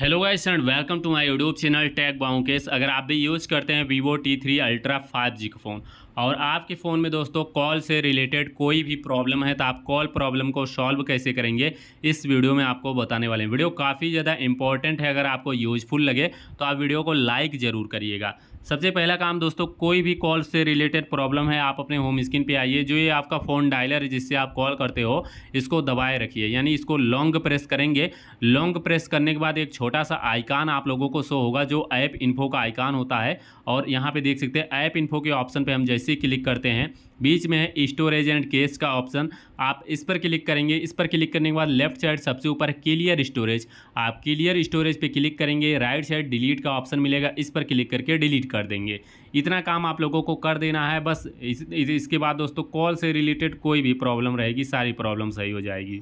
hello guys and welcome to my YouTube channel टैग बाउकेस अगर आप भी यूज़ करते हैं Vivo T three ultra five G का फ़ोन और आपके फ़ोन में दोस्तों कॉल से रिलेटेड कोई भी प्रॉब्लम है तो आप कॉल प्रॉब्लम को सॉल्व कैसे करेंगे इस वीडियो में आपको बताने वाले हैं वीडियो काफ़ी ज़्यादा इंपॉर्टेंट है अगर आपको यूजफुल लगे तो आप वीडियो को लाइक ज़रूर करिएगा सबसे पहला काम दोस्तों कोई भी कॉल से रिलेटेड प्रॉब्लम है आप अपने होम स्क्रीन पे आइए जो ये आपका फ़ोन डायलर है जिससे आप कॉल करते हो इसको दबाए रखिए यानी इसको लॉन्ग प्रेस करेंगे लॉन्ग प्रेस करने के बाद एक छोटा सा आइकान आप लोगों को शो होगा जो ऐप इन्फो का आइकान होता है और यहाँ पे देख सकते हैं ऐप इन्फो के ऑप्शन पर हम जैसे इसे क्लिक करते हैं बीच में है स्टोरेज एंड केस का ऑप्शन आप इस पर क्लिक करेंगे इस पर क्लिक करने के बाद लेफ्ट साइड सबसे ऊपर क्लियर स्टोरेज आप क्लियर स्टोरेज पे क्लिक करेंगे राइट साइड डिलीट का ऑप्शन मिलेगा इस पर क्लिक करके डिलीट कर देंगे इतना काम आप लोगों को कर देना है बस इस, इसके बाद दोस्तों कॉल से रिलेटेड कोई भी प्रॉब्लम रहेगी सारी प्रॉब्लम सही हो जाएगी